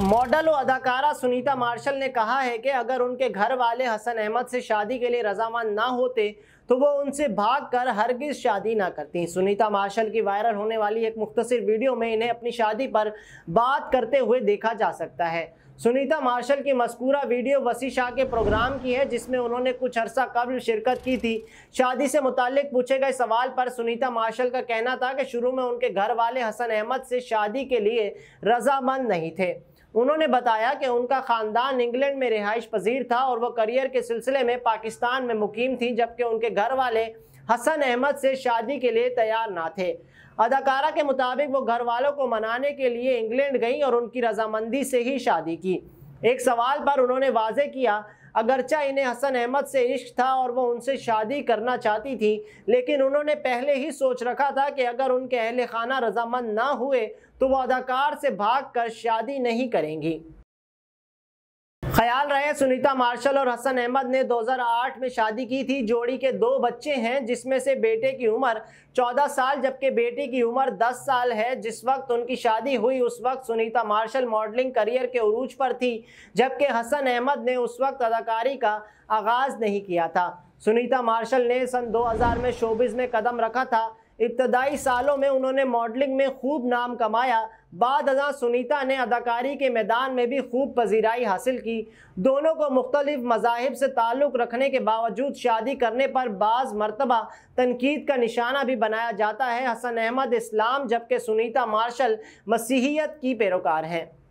model और अदाकारा Sunita martial ने कहा है कि अगर उनके घर वाले हसन अहमद से शादी के लिए रजामंद ना होते तो वो उनसे भाग कर हरगिज शादी ना करती सुनीता मार्शल की वायरल होने वाली एक मुख्तर वीडियो में इन्हें अपनी शादी पर बात करते हुए देखा जा सकता है सुनीता मार्शल की मस्कूरा वीडियो वसी शाह के प्रोग्राम की है जिसमें उन्होंने कुछ अरसा कबल शिरकत की थी शादी से मुतक पूछे गए सवाल पर सुनीता मार्शल का कहना था कि शुरू में उनके घर वाले हसन अहमद से शादी के लिए रजामंद नहीं थे उन्होंने बताया कि उनका ख़ानदान इंग्लैंड में रिहाइश पजीर था और वह करियर के सिलसिले में पाकिस्तान में मुकीम थी जबकि उनके घर वाले हसन अहमद से शादी के लिए तैयार ना थे अदाकारा के मुताबिक वो घर वालों को मनाने के लिए इंग्लैंड गई और उनकी रजामंदी से ही शादी की एक सवाल पर उन्होंने वाजे किया अगरचा इन्हें हसन अहमद से इश्क था और वो उनसे शादी करना चाहती थी लेकिन उन्होंने पहले ही सोच रखा था कि अगर उनके अहल खाना रजामंद ना हुए तो वो अदाकार से भाग कर शादी नहीं करेंगी ख्याल रहे सुनीता मार्शल और हसन अहमद ने 2008 में शादी की थी जोड़ी के दो बच्चे हैं जिसमें से बेटे की उम्र 14 साल जबकि बेटी की उम्र 10 साल है जिस वक्त उनकी शादी हुई उस वक्त सुनीता मार्शल मॉडलिंग करियर के उरूज पर थी जबकि हसन अहमद ने उस वक्त अदाकारी का आगाज़ नहीं किया था सुनीता मार्शल ने सन 2000 में शोबिज़ में कदम रखा था इब्तदाई सालों में उन्होंने मॉडलिंग में खूब नाम कमाया बाद अजा सुनीता ने अदाकारी के मैदान में भी खूब पजीराई हासिल की दोनों को मुख्तलिफ मजाहब से ताल्लुक़ रखने के बावजूद शादी करने पर बाज़ मरतबा तनकीद का निशाना भी बनाया जाता है हसन अहमद इस्लाम जबकि सुनीता मार्शल मसीहियत की पैरोकार हैं